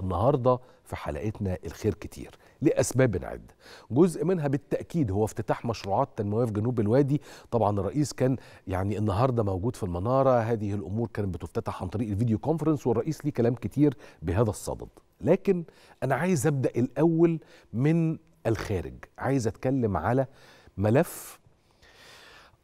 النهارده في حلقتنا الخير كتير لاسباب عده جزء منها بالتاكيد هو افتتاح مشروعات تنمويه في جنوب الوادي طبعا الرئيس كان يعني النهارده موجود في المناره هذه الامور كانت بتفتتح عن طريق الفيديو كونفرنس والرئيس ليه كلام كتير بهذا الصدد لكن انا عايز ابدا الاول من الخارج عايز اتكلم على ملف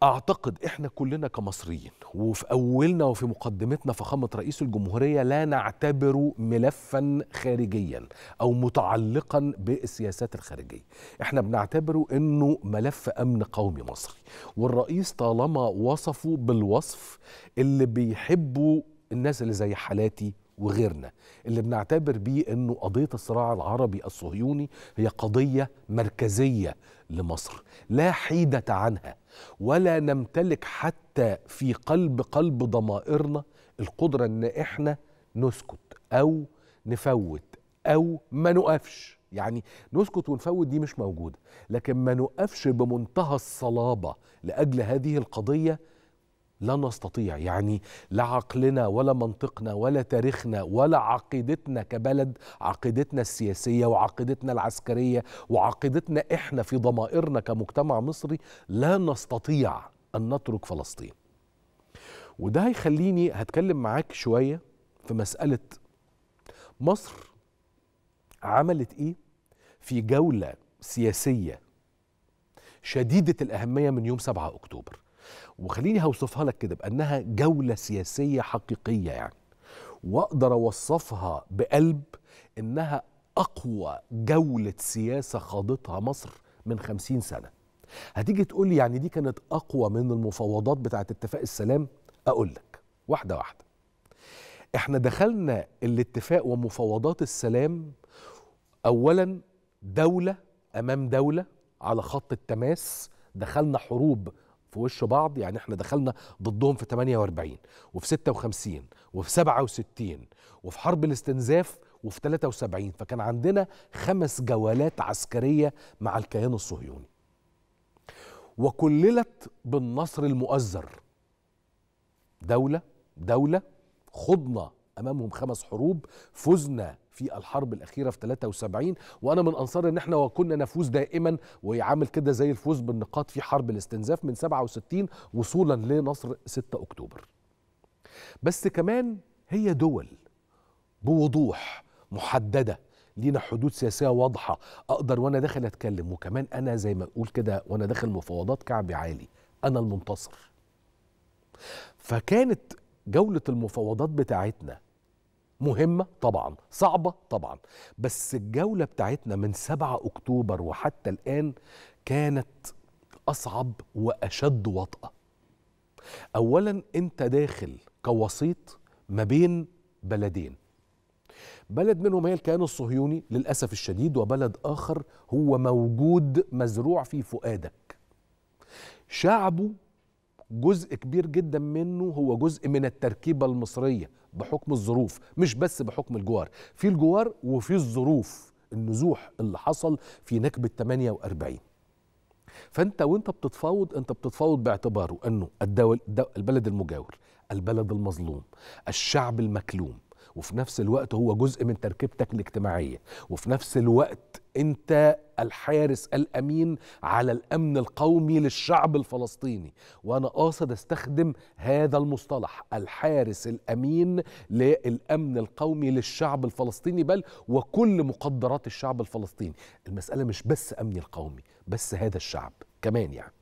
اعتقد احنا كلنا كمصريين وفي اولنا وفي مقدمتنا فخامه رئيس الجمهوريه لا نعتبره ملفا خارجيا او متعلقا بالسياسات الخارجيه احنا بنعتبره انه ملف امن قومي مصري والرئيس طالما وصفه بالوصف اللي بيحبه الناس اللي زي حالاتي وغيرنا اللي بنعتبر بيه انه قضيه الصراع العربي الصهيوني هي قضيه مركزيه لمصر لا حيده عنها ولا نمتلك حتى في قلب قلب ضمائرنا القدره ان احنا نسكت او نفوت او ما نقفش يعني نسكت ونفوت دي مش موجوده لكن ما نقفش بمنتهى الصلابه لاجل هذه القضيه لا نستطيع يعني لا عقلنا ولا منطقنا ولا تاريخنا ولا عقيدتنا كبلد عقيدتنا السياسية وعقيدتنا العسكرية وعقيدتنا إحنا في ضمائرنا كمجتمع مصري لا نستطيع أن نترك فلسطين وده هيخليني هتكلم معاك شوية في مسألة مصر عملت إيه في جولة سياسية شديدة الأهمية من يوم 7 أكتوبر وخليني هوصفها لك كده بانها جوله سياسيه حقيقيه يعني واقدر اوصفها بقلب انها اقوى جوله سياسه خاضتها مصر من خمسين سنه هتيجي تقول لي يعني دي كانت اقوى من المفاوضات بتاعه اتفاق السلام اقول لك واحده واحده احنا دخلنا الاتفاق ومفاوضات السلام اولا دوله امام دوله على خط التماس دخلنا حروب في وش بعض يعني احنا دخلنا ضدهم في 48 وفي 56 وفي 67 وفي حرب الاستنزاف وفي 73 فكان عندنا خمس جولات عسكرية مع الكيان الصهيوني وكللت بالنصر المؤزر دولة دولة خضنا أمامهم خمس حروب فزنا في الحرب الاخيره في 73 وانا من انصار ان احنا كنا نفوز دائما ويعامل كده زي الفوز بالنقاط في حرب الاستنزاف من 67 وصولا لنصر 6 اكتوبر بس كمان هي دول بوضوح محدده لينا حدود سياسيه واضحه اقدر وانا داخل اتكلم وكمان انا زي ما اقول كده وانا داخل مفاوضات كعبي عالي انا المنتصر فكانت جوله المفاوضات بتاعتنا مهمة طبعا صعبة طبعا بس الجولة بتاعتنا من 7 أكتوبر وحتى الآن كانت أصعب وأشد وطأة أولا أنت داخل كوسيط ما بين بلدين بلد منهم هي الكيان الصهيوني للأسف الشديد وبلد آخر هو موجود مزروع في فؤادك شعبه جزء كبير جدا منه هو جزء من التركيبة المصرية بحكم الظروف مش بس بحكم الجوار في الجوار وفي الظروف النزوح اللي حصل في نكبة 48 فانت وانت بتتفاوض انت بتتفاوض باعتباره انه الدول البلد المجاور البلد المظلوم الشعب المكلوم وفي نفس الوقت هو جزء من تركيبتك الاجتماعيه وفي نفس الوقت انت الحارس الامين على الامن القومي للشعب الفلسطيني وانا قاصد استخدم هذا المصطلح الحارس الامين للامن القومي للشعب الفلسطيني بل وكل مقدرات الشعب الفلسطيني المساله مش بس امني القومي بس هذا الشعب كمان يعني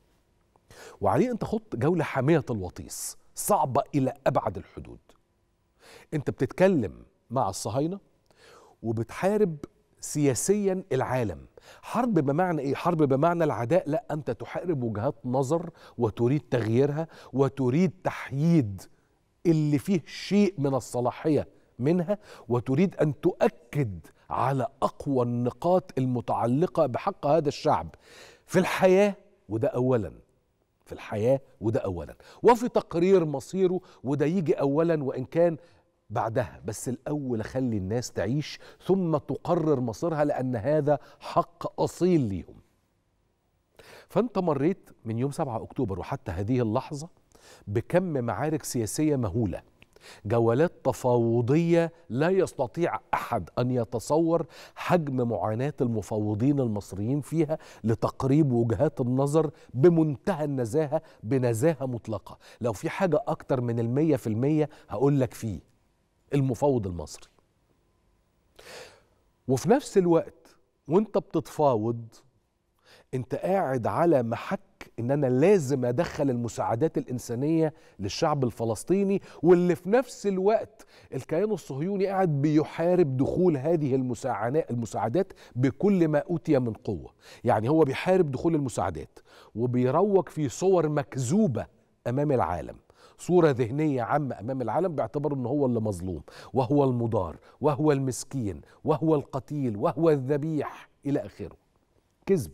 وعليه انت خط جوله حاميه الوطيس صعبه الى ابعد الحدود انت بتتكلم مع الصهاينه وبتحارب سياسيا العالم حرب بمعنى ايه حرب بمعنى العداء لا انت تحارب وجهات نظر وتريد تغييرها وتريد تحييد اللي فيه شيء من الصلاحيه منها وتريد ان تؤكد على اقوى النقاط المتعلقه بحق هذا الشعب في الحياه وده اولا في الحياه وده اولا وفي تقرير مصيره وده يجي اولا وان كان بعدها بس الأول خلي الناس تعيش ثم تقرر مصيرها لأن هذا حق أصيل ليهم فأنت مريت من يوم 7 أكتوبر وحتى هذه اللحظة بكم معارك سياسية مهولة جولات تفاوضية لا يستطيع أحد أن يتصور حجم معاناة المفاوضين المصريين فيها لتقريب وجهات النظر بمنتهى النزاهة بنزاهة مطلقة لو في حاجة أكتر من المية في المية هقول لك فيه المفاوض المصري وفي نفس الوقت وانت بتتفاوض انت قاعد على محك ان انا لازم ادخل المساعدات الانسانيه للشعب الفلسطيني واللي في نفس الوقت الكيان الصهيوني قاعد بيحارب دخول هذه المساعدات بكل ما اوتي من قوه يعني هو بيحارب دخول المساعدات وبيروج في صور مكذوبه امام العالم صورة ذهنية عامة أمام العالم باعتباره ان هو اللي مظلوم وهو المضار وهو المسكين وهو القتيل وهو الذبيح إلى آخره كذب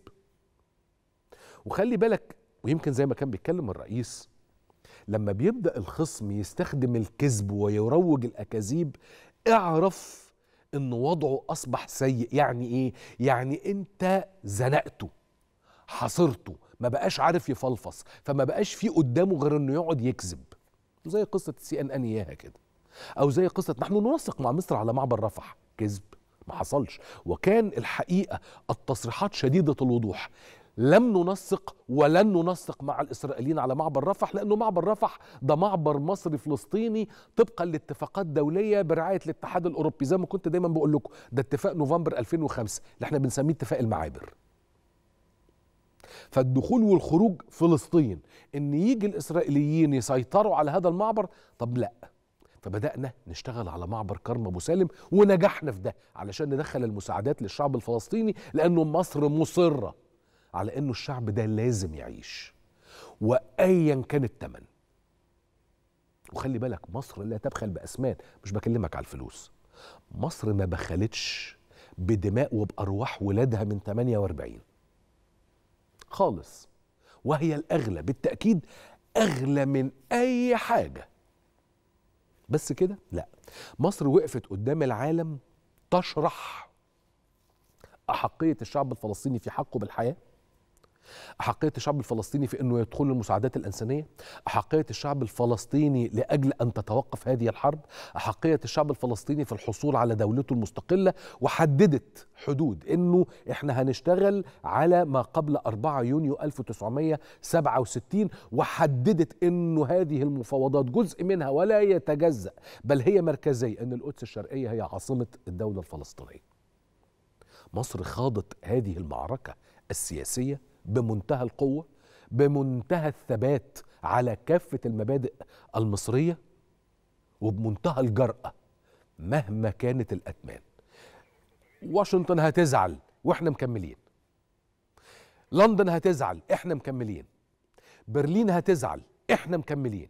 وخلي بالك ويمكن زي ما كان بيتكلم الرئيس لما بيبدأ الخصم يستخدم الكذب ويروج الأكاذيب اعرف ان وضعه اصبح سيء يعني ايه يعني انت زنقته حصرته ما بقاش عارف يفلفص فما بقاش في قدامه غير انه يقعد يكذب زي قصه السي ان ان اياها كده او زي قصه نحن ننسق مع مصر على معبر رفح كذب ما حصلش وكان الحقيقه التصريحات شديده الوضوح لم ننسق ولن ننسق مع الاسرائيليين على معبر رفح لانه معبر رفح ده معبر مصري فلسطيني طبقا لاتفاقات دوليه برعايه الاتحاد الاوروبي زي ما كنت دايما بقول لكم ده اتفاق نوفمبر 2005 اللي احنا بنسميه اتفاق المعابر فالدخول والخروج فلسطين ان يجي الاسرائيليين يسيطروا على هذا المعبر طب لا فبدأنا نشتغل على معبر كرم أبو سالم ونجحنا في ده علشان ندخل المساعدات للشعب الفلسطيني لأنه مصر مصرة على أنه الشعب ده لازم يعيش وأيا كان الثمن وخلي بالك مصر لا تبخل بأسمان مش بكلمك على الفلوس مصر ما بخلتش بدماء وبأرواح ولادها من 48 خالص وهي الأغلى بالتأكيد أغلى من أي حاجة بس كده لا مصر وقفت قدام العالم تشرح أحقية الشعب الفلسطيني في حقه بالحياة أحقية الشعب الفلسطيني في أنه يدخل المساعدات الإنسانية أحقية الشعب الفلسطيني لأجل أن تتوقف هذه الحرب أحقية الشعب الفلسطيني في الحصول على دولته المستقلة وحددت حدود أنه إحنا هنشتغل على ما قبل 4 يونيو 1967 وحددت أنه هذه المفاوضات جزء منها ولا يتجزأ بل هي مركزية أن القدس الشرقية هي عاصمة الدولة الفلسطينية مصر خاضت هذه المعركة السياسية بمنتهى القوه بمنتهى الثبات على كافه المبادئ المصريه وبمنتهى الجراه مهما كانت الاتمان واشنطن هتزعل واحنا مكملين لندن هتزعل احنا مكملين برلين هتزعل احنا مكملين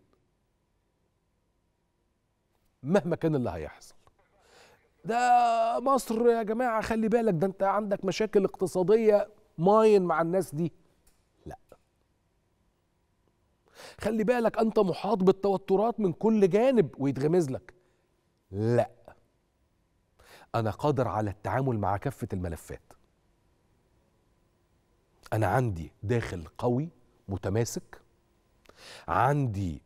مهما كان اللي هيحصل ده مصر يا جماعه خلي بالك ده انت عندك مشاكل اقتصاديه ماين مع الناس دي لا خلي بالك انت محاط بالتوترات من كل جانب ويتغمز لك لا انا قادر على التعامل مع كافه الملفات انا عندي داخل قوي متماسك عندي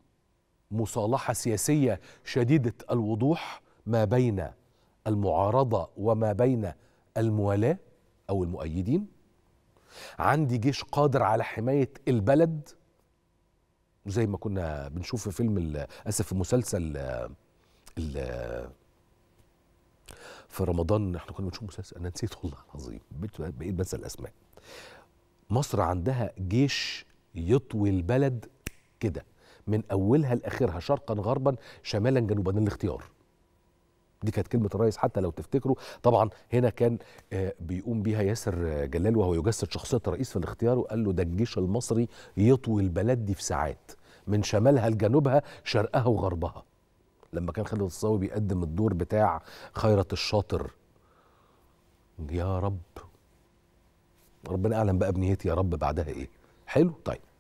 مصالحه سياسيه شديده الوضوح ما بين المعارضه وما بين الموالاه او المؤيدين عندي جيش قادر على حماية البلد زي ما كنا بنشوف في فيلم اسف في مسلسل آه، ال في رمضان احنا كنا بنشوف مسلسل انا نسيت والله العظيم بقيت بنسى الاسماء مصر عندها جيش يطوي البلد كده من اولها لاخرها شرقا غربا شمالا جنوبا الاختيار دي كانت كلمه الرئيس حتى لو تفتكروا طبعا هنا كان آه، بيقوم بيها ياسر جلال وهو يجسد شخصيه الرئيس في الاختيار وقال له ده الجيش المصري يطوي البلد دي في ساعات من شمالها لجنوبها شرقها وغربها لما كان خالد الصاوي بيقدم الدور بتاع خيرت الشاطر يا رب ربنا اعلم بقى بنيتي يا رب بعدها ايه حلو طيب